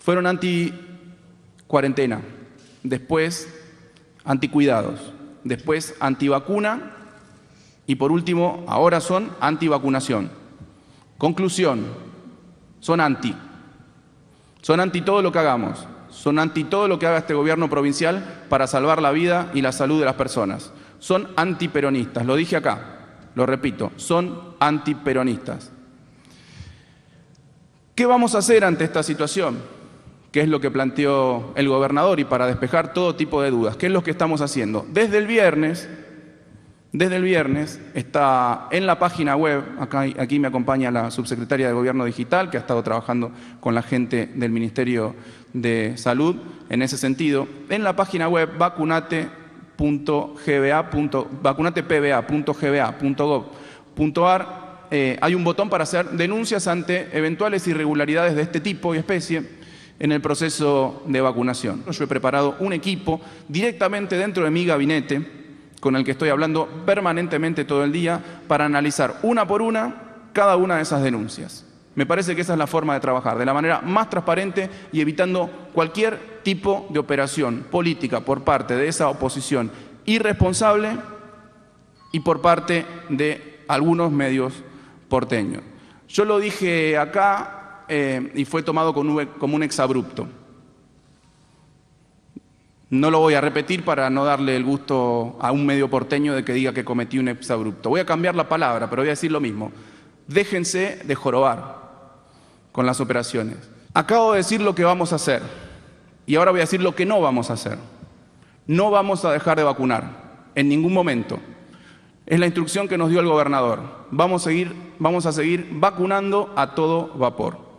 Fueron anti-cuarentena, después anticuidados, después antivacuna y por último, ahora son antivacunación. Conclusión, son anti. Son anti todo lo que hagamos, son anti todo lo que haga este gobierno provincial para salvar la vida y la salud de las personas. Son antiperonistas, lo dije acá, lo repito, son antiperonistas. ¿Qué vamos a hacer ante esta situación? Qué es lo que planteó el gobernador y para despejar todo tipo de dudas. ¿Qué es lo que estamos haciendo? Desde el viernes, desde el viernes está en la página web, acá, aquí me acompaña la subsecretaria de Gobierno Digital, que ha estado trabajando con la gente del Ministerio de Salud en ese sentido, en la página web vacunatepba.gba.gov.ar eh, hay un botón para hacer denuncias ante eventuales irregularidades de este tipo y especie en el proceso de vacunación. Yo he preparado un equipo directamente dentro de mi gabinete, con el que estoy hablando permanentemente todo el día, para analizar una por una cada una de esas denuncias. Me parece que esa es la forma de trabajar, de la manera más transparente y evitando cualquier tipo de operación política por parte de esa oposición irresponsable y por parte de algunos medios porteños. Yo lo dije acá eh, y fue tomado como un, como un exabrupto. No lo voy a repetir para no darle el gusto a un medio porteño de que diga que cometí un exabrupto. Voy a cambiar la palabra, pero voy a decir lo mismo. Déjense de jorobar con las operaciones. Acabo de decir lo que vamos a hacer y ahora voy a decir lo que no vamos a hacer. No vamos a dejar de vacunar en ningún momento. Es la instrucción que nos dio el gobernador. vamos a seguir vacunando a todo vapor.